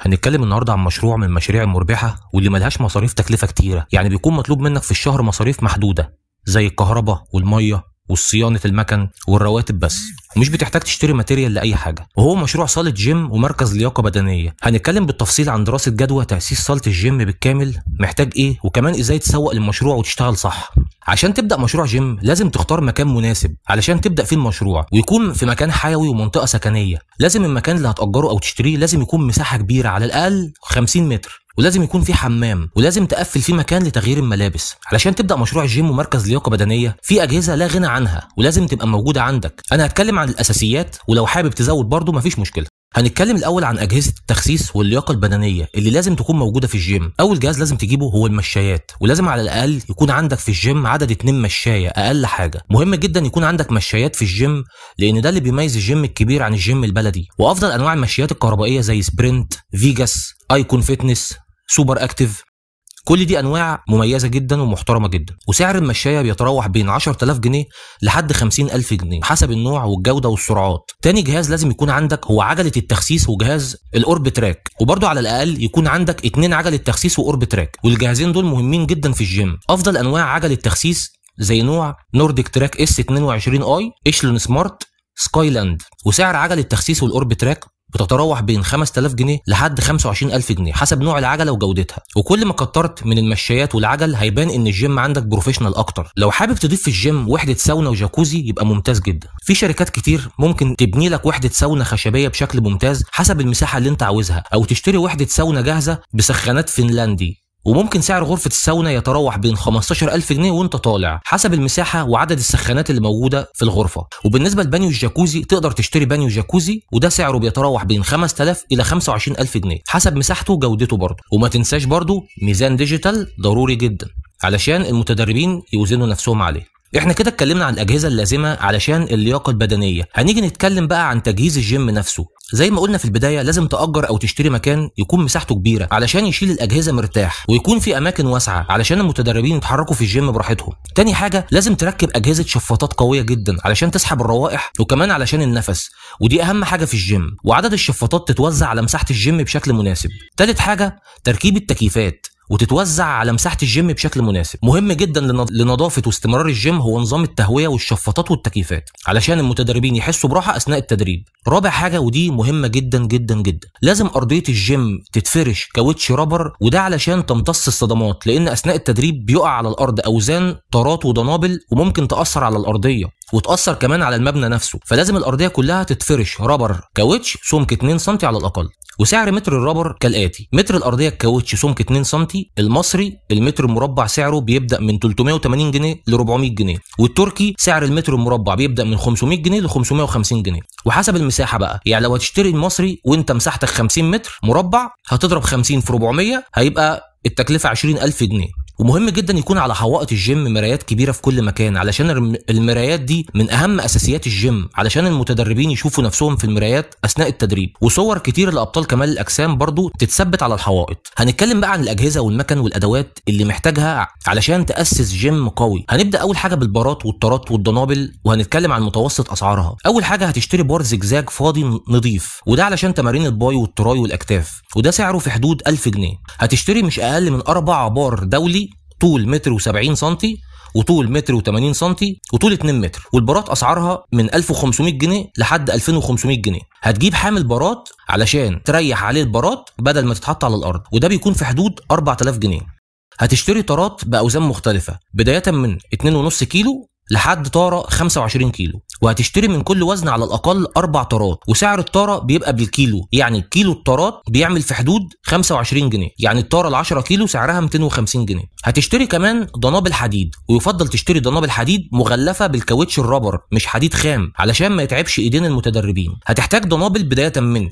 هنتكلم النهارده عن مشروع من المشاريع المربحه واللي ملهاش مصاريف تكلفه كتيره يعني بيكون مطلوب منك في الشهر مصاريف محدوده زي الكهرباء والميه والصيانة المكن والرواتب بس ومش بتحتاج تشتري ماتيريال لأي حاجة وهو مشروع صالة جيم ومركز لياقة بدنية هنتكلم بالتفصيل عن دراسة جدوى تأسيس صالة الجيم بالكامل محتاج إيه وكمان إزاي تسوق المشروع وتشتغل صح عشان تبدا مشروع جيم لازم تختار مكان مناسب علشان تبدا فيه المشروع ويكون في مكان حيوي ومنطقه سكنيه لازم المكان اللي هتاجره او تشتريه لازم يكون مساحه كبيره على الاقل 50 متر ولازم يكون في حمام ولازم تقفل فيه مكان لتغيير الملابس علشان تبدا مشروع الجيم ومركز لياقه بدنيه في اجهزه لا غنى عنها ولازم تبقى موجوده عندك انا هتكلم عن الاساسيات ولو حابب تزود برضه مفيش مشكله هنتكلم الاول عن اجهزه التخسيس واللياقه البدنيه اللي لازم تكون موجوده في الجيم اول جهاز لازم تجيبه هو المشايات ولازم على الاقل يكون عندك في الجيم عدد اتنين مشايه اقل حاجه مهم جدا يكون عندك مشايات في الجيم لان ده اللي بيميز الجيم الكبير عن الجيم البلدي وافضل انواع المشايات الكهربائيه زي سبرنت فيجاس ايكون فيتنس سوبر اكتيف كل دي انواع مميزه جدا ومحترمه جدا وسعر المشايه بيتراوح بين 10000 جنيه لحد 50000 جنيه حسب النوع والجوده والسرعات تاني جهاز لازم يكون عندك هو عجله التخسيس وجهاز الاورب تراك وبرده على الاقل يكون عندك اتنين عجله تخسيس واورب تراك والجهازين دول مهمين جدا في الجيم افضل انواع عجله تخسيس زي نوع نورديك تراك اس 22 اي اشلون سمارت سكايلاند وسعر عجل التخسيس والاورب تراك بتتراوح بين 5000 جنيه لحد 25000 جنيه حسب نوع العجله وجودتها وكل ما كترت من المشايات والعجل هيبان ان الجيم عندك بروفيشنال اكتر لو حابب تضيف في الجيم وحده ساونا وجاكوزي يبقى ممتاز جدا في شركات كتير ممكن تبني لك وحده ساونا خشبيه بشكل ممتاز حسب المساحه اللي انت عاوزها او تشتري وحده ساونا جاهزه بسخانات فنلندي وممكن سعر غرفة الساونا يتراوح بين 15000 جنيه وانت طالع حسب المساحة وعدد السخانات اللي موجودة في الغرفة وبالنسبة لبانيو الجاكوزي تقدر تشتري بانيو جاكوزي وده سعره بيتراوح بين 5000 إلى 25000 جنيه حسب مساحته وجودته برضه وما تنساش برضه ميزان ديجيتال ضروري جدا علشان المتدربين يوزنوا نفسهم عليه احنا كده اتكلمنا عن الاجهزه اللازمه علشان اللياقه البدنيه هنيجي نتكلم بقى عن تجهيز الجيم نفسه زي ما قلنا في البدايه لازم تاجر او تشتري مكان يكون مساحته كبيره علشان يشيل الاجهزه مرتاح ويكون في اماكن واسعه علشان المتدربين يتحركوا في الجيم براحتهم تاني حاجه لازم تركب اجهزه شفاطات قويه جدا علشان تسحب الروائح وكمان علشان النفس ودي اهم حاجه في الجيم وعدد الشفاطات تتوزع على مساحه الجيم بشكل مناسب تالت حاجه تركيب التكييفات وتتوزع على مساحه الجيم بشكل مناسب مهم جدا لنظافه واستمرار الجيم هو نظام التهويه والشفاطات والتكييفات علشان المتدربين يحسوا براحه اثناء التدريب رابع حاجه ودي مهمه جدا جدا جدا لازم ارضيه الجيم تتفرش كاوتش رابر وده علشان تمتص الصدمات لان اثناء التدريب بيقع على الارض اوزان طارات ودنابل وممكن تاثر على الارضيه وتاثر كمان على المبنى نفسه فلازم الارضيه كلها تتفرش رابر كاوتش سمك 2 سم على الاقل وسعر متر الرابر كالاتي متر الارضيه الكاوتش سمك 2 سم المصري المتر المربع سعره بيبدا من 380 جنيه ل 400 جنيه والتركي سعر المتر المربع بيبدا من 500 جنيه ل 550 جنيه وحسب المساحه بقى يعني لو هتشتري المصري وانت مساحتك 50 متر مربع هتضرب 50 في 400 هيبقى التكلفة 20000 جنيه ومهم جدا يكون على حوائط الجيم مرايات كبيره في كل مكان علشان المرايات دي من اهم اساسيات الجيم علشان المتدربين يشوفوا نفسهم في المرايات اثناء التدريب وصور كتير لابطال كمال الاجسام برضو تتثبت على الحوائط هنتكلم بقى عن الاجهزه والمكن والادوات اللي محتاجها علشان تاسس جيم قوي هنبدا اول حاجه بالبارات والطارات والدنابل وهنتكلم عن متوسط اسعارها اول حاجه هتشتري بار زجزاج فاضي نظيف وده علشان تمارين الباي والتراي والاكتاف وده سعره في حدود 1000 جنيه هتشتري مش اقل من اربع بار دولي طول متر و70 سنتي وطول متر و80 سنتي وطول 2 متر والبارات اسعارها من 1500 جنيه لحد 2500 جنيه هتجيب حامل بارات علشان تريح عليه البارات بدل ما تتحط على الارض وده بيكون في حدود 4000 جنيه هتشتري طارات باوزان مختلفه بدايه من 2.5 كيلو لحد طاره 25 كيلو وهتشتري من كل وزن على الاقل اربع طارات وسعر الطاره بيبقى بالكيلو يعني كيلو الطارات بيعمل في حدود 25 جنيه يعني الطاره ال 10 كيلو سعرها 250 جنيه هتشتري كمان ضنابل حديد ويفضل تشتري ضنابل حديد مغلفه بالكاوتش الرابر مش حديد خام علشان ما يتعبش ايدين المتدربين هتحتاج ضنابل بدايه من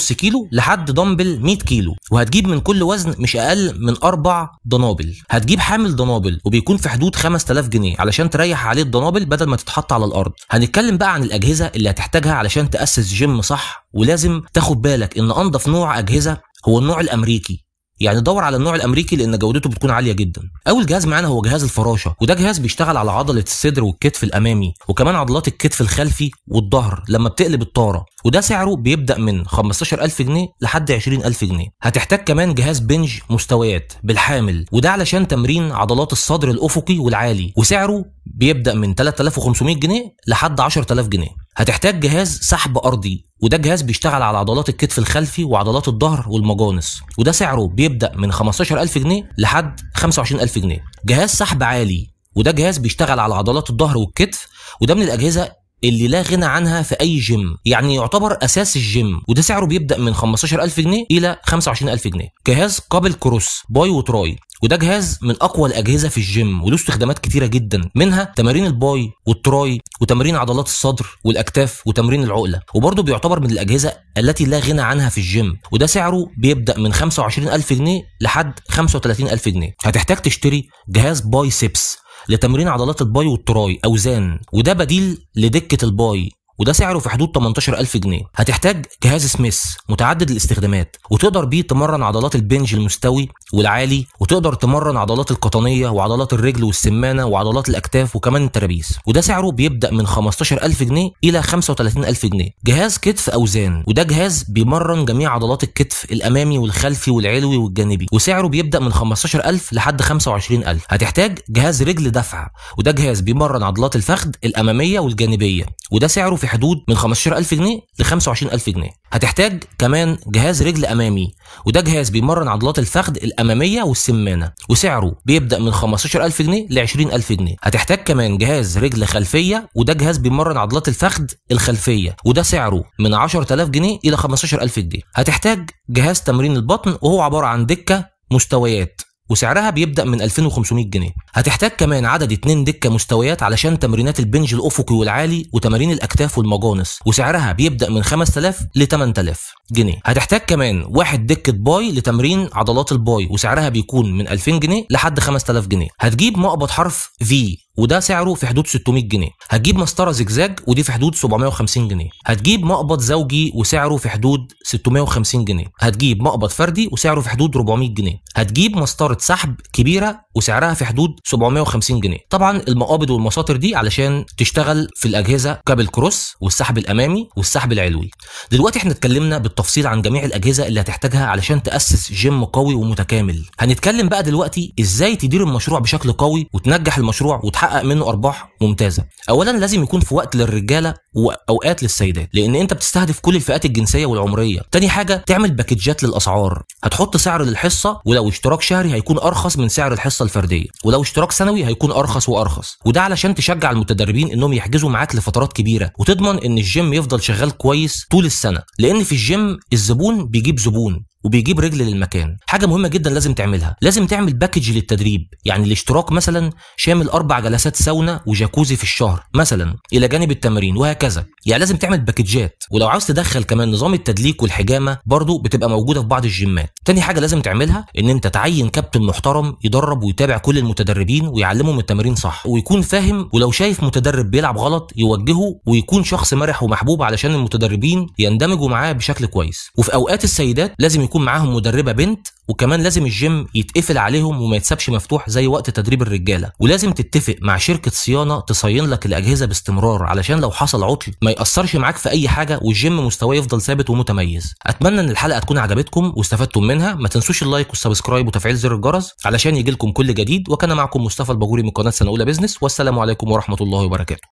2.5 كيلو لحد دمبل 100 كيلو وهتجيب من كل وزن مش اقل من اربع ضنابل هتجيب حامل ضنابل وبيكون في حدود 5000 جنيه علشان تريح عليه الدنابل بدل ما تتحط على الارض هنتكلم بقى عن الاجهزه اللي هتحتاجها علشان تاسس جيم صح ولازم تاخد بالك ان انضف نوع اجهزه هو النوع الامريكي يعني دور على النوع الامريكي لان جودته بتكون عاليه جدا اول جهاز معانا هو جهاز الفراشه وده جهاز بيشتغل على عضله الصدر والكتف الامامي وكمان عضلات الكتف الخلفي والظهر لما بتقلب الطاره وده سعره بيبدا من 15000 جنيه لحد 20000 جنيه هتحتاج كمان جهاز بنج مستويات بالحامل وده علشان تمرين عضلات الصدر الافقي والعالي وسعره بيبدا من 3500 جنيه لحد 10000 جنيه هتحتاج جهاز سحب ارضي وده جهاز بيشتغل على عضلات الكتف الخلفي وعضلات الظهر والمجانس وده سعره بيبدا من 15000 جنيه لحد 25000 جنيه جهاز سحب عالي وده جهاز بيشتغل على عضلات الظهر والكتف وده من الاجهزه اللي لا غنى عنها في اي جيم يعني يعتبر اساس الجيم وده سعره بيبدا من 15000 جنيه الى 25000 جنيه جهاز قابل كروس باي وتراي وده جهاز من اقوى الاجهزه في الجيم وله استخدامات كتيره جدا منها تمارين الباي والتراي وتمارين عضلات الصدر والاكتاف وتمرين العقله وبرده بيعتبر من الاجهزه التي لا غنى عنها في الجيم وده سعره بيبدا من 25000 جنيه لحد 35000 جنيه هتحتاج تشتري جهاز بايسبس لتمرين عضلات الباي والتراي اوزان وده بديل لدكه الباي وده سعره في حدود 18000 جنيه هتحتاج جهاز سميث متعدد الاستخدامات وتقدر بيه تمرن عضلات البنج المستوي والعالي وتقدر تمرن عضلات القطنيه وعضلات الرجل والسمانه وعضلات الاكتاف وكمان الترابيس وده سعره بيبدا من 15000 جنيه الى 35000 جنيه جهاز كتف اوزان وده جهاز بيمرن جميع عضلات الكتف الامامي والخلفي والعلوي والجانبي وسعره بيبدا من 15000 لحد 25000 هتحتاج جهاز رجل دفع وده جهاز بيمرن عضلات الفخذ الاماميه والجانبيه وده سعره في في حدود من 15000 جنيه ل 25000 جنيه هتحتاج كمان جهاز رجل امامي وده جهاز بيمرن عضلات الفخذ الاماميه والسمانه وسعره بيبدا من 15000 جنيه ل 20000 جنيه هتحتاج كمان جهاز رجل خلفيه وده جهاز بيمرن عضلات الفخذ الخلفيه وده سعره من 10000 جنيه الى 15000 جنيه هتحتاج جهاز تمرين البطن وهو عباره عن دكه مستويات وسعرها بيبدا من 2500 جنيه هتحتاج كمان عدد 2 دكه مستويات علشان تمرينات البنج الافقي والعالي وتمارين الاكتاف والمجانس وسعرها بيبدا من 5000 ل 8000 جنيه هتحتاج كمان واحد دكه باي لتمرين عضلات الباي وسعرها بيكون من 2000 جنيه لحد 5000 جنيه هتجيب مقبض حرف في وده سعره في حدود 600 جنيه هتجيب مسطره زجزاج ودي في حدود 750 جنيه هتجيب مقبض زوجي وسعره في حدود 650 جنيه هتجيب مقبض فردي وسعره في حدود 400 جنيه هتجيب مسطره سحب كبيره وسعرها في حدود 750 جنيه طبعا المقابض والمساطر دي علشان تشتغل في الاجهزه كابل كروس والسحب الامامي والسحب العلوي دلوقتي احنا اتكلمنا بالتفصيل عن جميع الاجهزه اللي هتحتاجها علشان تاسس جيم قوي ومتكامل هنتكلم بقى دلوقتي ازاي تدير المشروع بشكل قوي وتنجح المشروع وتحقق منه ارباح ممتازه اولا لازم يكون في وقت للرجاله واوقات للسيدات لان انت بتستهدف كل الفئات الجنسيه والعمريه تاني حاجه تعمل باكجات للاسعار هتحط سعر للحصه ولو اشتراك شهري هيكون ارخص من سعر الحصه الفرديه ولو اشتراك سنوي هيكون ارخص وارخص وده علشان تشجع المتدربين انهم يحجزوا معاك لفترات كبيره وتضمن ان الجيم يفضل شغال كويس طول السنه لان في الجيم الزبون بيجيب زبون وبيجيب رجل للمكان حاجه مهمه جدا لازم تعملها لازم تعمل باكج للتدريب يعني الاشتراك مثلا شامل اربع جلسات ساونا وجاكوزي في الشهر مثلا الى جانب التمارين وهكذا يعني لازم تعمل باكجات ولو عاوز تدخل كمان نظام التدليك والحجامه برضو بتبقى موجوده في بعض الجيمات تاني حاجه لازم تعملها ان انت تعين كابتن محترم يدرب ويتابع كل المتدربين ويعلمهم التمارين صح ويكون فاهم ولو شايف متدرب بيلعب غلط يوجهه ويكون شخص مرح ومحبوب علشان المتدربين يندمجوا معاه بشكل كويس وفي اوقات السيدات لازم يكون يكون معاهم مدربه بنت وكمان لازم الجيم يتقفل عليهم وما يتسابش مفتوح زي وقت تدريب الرجاله ولازم تتفق مع شركه صيانه تصين لك الاجهزه باستمرار علشان لو حصل عطل ما ياثرش معاك في اي حاجه والجيم مستواه يفضل ثابت ومتميز اتمنى ان الحلقه تكون عجبتكم واستفدتم منها ما تنسوش اللايك والسبسكرايب وتفعيل زر الجرس علشان يجيلكم كل جديد وكان معكم مصطفى البجوري من قناه سنه اولى بزنس والسلام عليكم ورحمه الله وبركاته